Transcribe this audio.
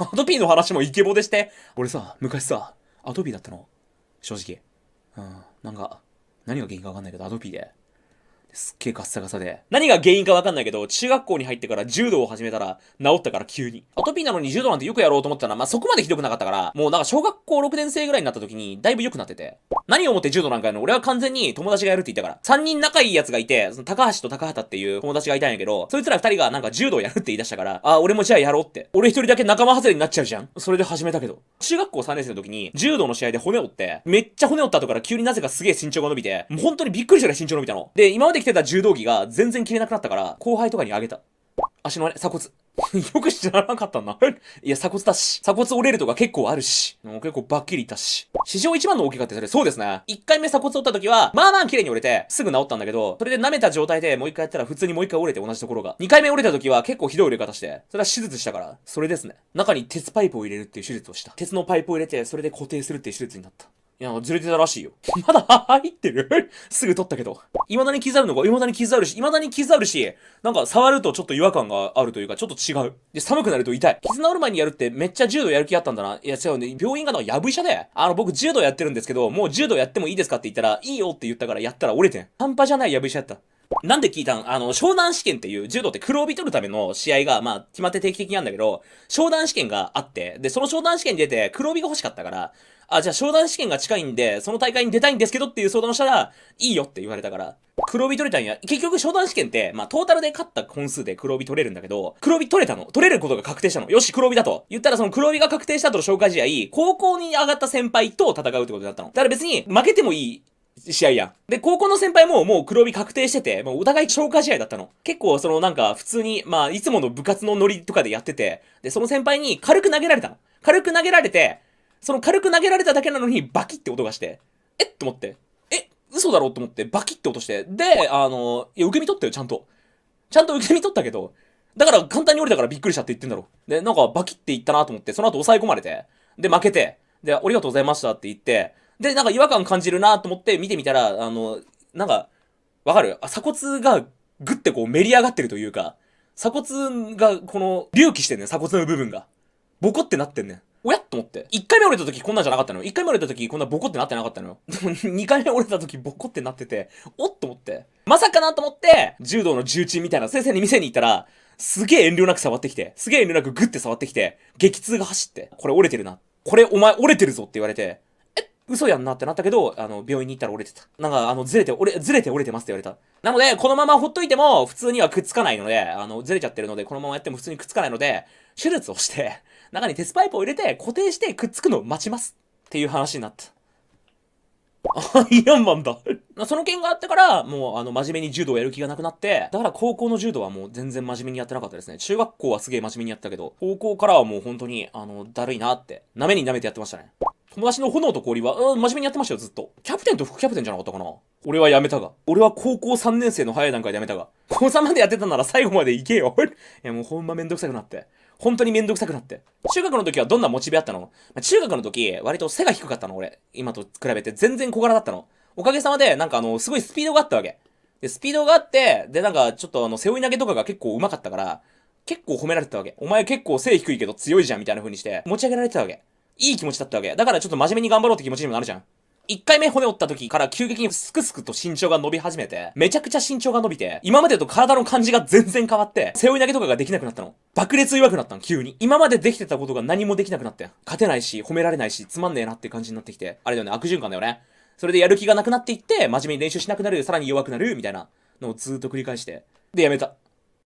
アドピーの話もイケボでして。俺さ、昔さ、アドピーだったの。正直。うん。なんか、何が原因かわかんないけど、アドピーで。すっげえガッサガサで。何が原因かわかんないけど、中学校に入ってから柔道を始めたら、治ったから急に。アトピーなのに柔道なんてよくやろうと思ったら、まあ、そこまでひどくなかったから、もうなんか小学校6年生ぐらいになった時に、だいぶ良くなってて。何をもって柔道なんかやるの俺は完全に友達がやるって言ったから。3人仲いい奴がいて、その高橋と高畑っていう友達がいたんやけど、そいつら2人がなんか柔道やるって言い出したから、あ、俺もじゃあやろうって。俺1人だけ仲間外れになっちゃうじゃん。それで始めたけど。中学校3年生の時に、柔道の試合で骨折って、めっちゃ骨折った後から急になぜかすげえ身長が伸びて、もう本当にびっくりしたら身長伸びたの。で、今まできてた柔道着が全然着れなくなったから、後輩とかにあげた。足のれ、鎖骨。よく知らなかったな いや、鎖骨だし。鎖骨折れるとか結構あるし。もう結構バッキリいたし。史上一番の大きかってそれ。そうですね。一回目鎖骨折った時は、まあまあ綺麗に折れて、すぐ治ったんだけど、それで舐めた状態でもう一回やったら普通にもう一回折れて同じところが。二回目折れた時は結構ひどい折れ方して、それは手術したから、それですね。中に鉄パイプを入れるっていう手術をした。鉄のパイプを入れて、それで固定するっていう手術になった。いや、ずれてたらしいよ。まだ入ってる すぐ取ったけど。未だに傷あるのか未だに傷あるし、未だに傷あるし、なんか触るとちょっと違和感があるというか、ちょっと違う。で、寒くなると痛い。傷治る前にやるってめっちゃ柔道やる気あったんだな。いや、違うね。病院がなんかやぶ医者で。あの、僕柔道やってるんですけど、もう柔道やってもいいですかって言ったら、いいよって言ったからやったら折れてん。半端じゃないやぶ医者やった。なんで聞いたんあの、商談試験っていう柔道って黒帯取るための試合が、まあ、決まって定期的なんだけど、商談試験があって、で、その商談試験に出て黒帯が欲しかったから、あ、じゃあ商談試験が近いんで、その大会に出たいんですけどっていう相談をしたら、いいよって言われたから、黒帯取れたんや。結局、商談試験って、まあ、トータルで勝った本数で黒帯取れるんだけど、黒帯取れたの。取れることが確定したの。よし、黒帯だと。言ったら、その黒帯が確定した後の紹介試合、高校に上がった先輩と戦うってことになったの。だから別に、負けてもいい試合や。ん。で、高校の先輩ももう黒帯確定してて、もうお互い消化試合だったの。結構そのなんか普通に、まあいつもの部活のノリとかでやってて、で、その先輩に軽く投げられたの。軽く投げられて、その軽く投げられただけなのにバキって音がして、えっと思って、え、嘘だろと思ってバキって音して、で、あの、いや、受け身取ったよ、ちゃんと。ちゃんと受け身取ったけど、だから簡単に降りたからびっくりしたって言ってんだろ。で、なんかバキって言ったなと思って、その後抑え込まれて、で、負けて、で、ありがとうございましたって言って、で、なんか違和感感じるなと思って見てみたら、あの、なんか、わかる鎖骨がぐってこうめり上がってるというか、鎖骨がこの隆起してんねん、鎖骨の部分が。ボコってなってんねん。おやと思って。一回目折れた時こんなんじゃなかったのよ。回目折れた時こんなボコってなってなかったのよ。でも二回目折れた時ボコってなってて、おっと思って。まさかなと思って、柔道の重鎮みたいな先生に店に行ったら、すげえ遠慮なく触ってきて、すげえ遠慮なくグッて触ってきて、激痛が走って、これ折れてるな。これお前折れてるぞって言われて、嘘やんなってなったけど、あの、病院に行ったら折れてた。なんか、あの、ずれて、折れ、ずれて折れてますって言われた。なので、このままほっといても、普通にはくっつかないので、あの、ずれちゃってるので、このままやっても普通にくっつかないので、手術をして、中に鉄パイプを入れて、固定してくっつくのを待ちます。っていう話になった。アイアンマンだその件があってから、もう、あの、真面目に柔道をやる気がなくなって、だから高校の柔道はもう全然真面目にやってなかったですね。中学校はすげえ真面目にやったけど、高校からはもう本当に、あの、だるいなって、舐めに舐めてやってましたね。友達の炎と氷は、うん、真面目にやってましたよ、ずっと。キャプテンと副キャプテンじゃなかったかな俺は辞めたが。俺は高校3年生の早い段階で辞めたが。高3までやってたなら最後まで行けよ。いや、もうほんまめんどくさくなって。本当にめんどくさくなって。中学の時はどんなモチベあったの、まあ、中学の時、割と背が低かったの、俺。今と比べて全然小柄だったの。おかげさまで、なんかあの、すごいスピードがあったわけ。で、スピードがあって、で、なんかちょっとあの、背負い投げとかが結構上手かったから、結構褒められてたわけ。お前結構背低いけど強いじゃんみたいな風にして、持ち上げられてたわけ。いい気持ちだったわけ。だからちょっと真面目に頑張ろうって気持ちにもなるじゃん。一回目骨折った時から急激にすくすくと身長が伸び始めて、めちゃくちゃ身長が伸びて、今までと体の感じが全然変わって、背負い投げとかができなくなったの。爆裂弱くなったの、急に。今までできてたことが何もできなくなって。勝てないし、褒められないし、つまんねえなって感じになってきて。あれだよね、悪循環だよね。それでやる気がなくなっていって、真面目に練習しなくなる、さらに弱くなる、みたいなのをずーっと繰り返して。で、やめた。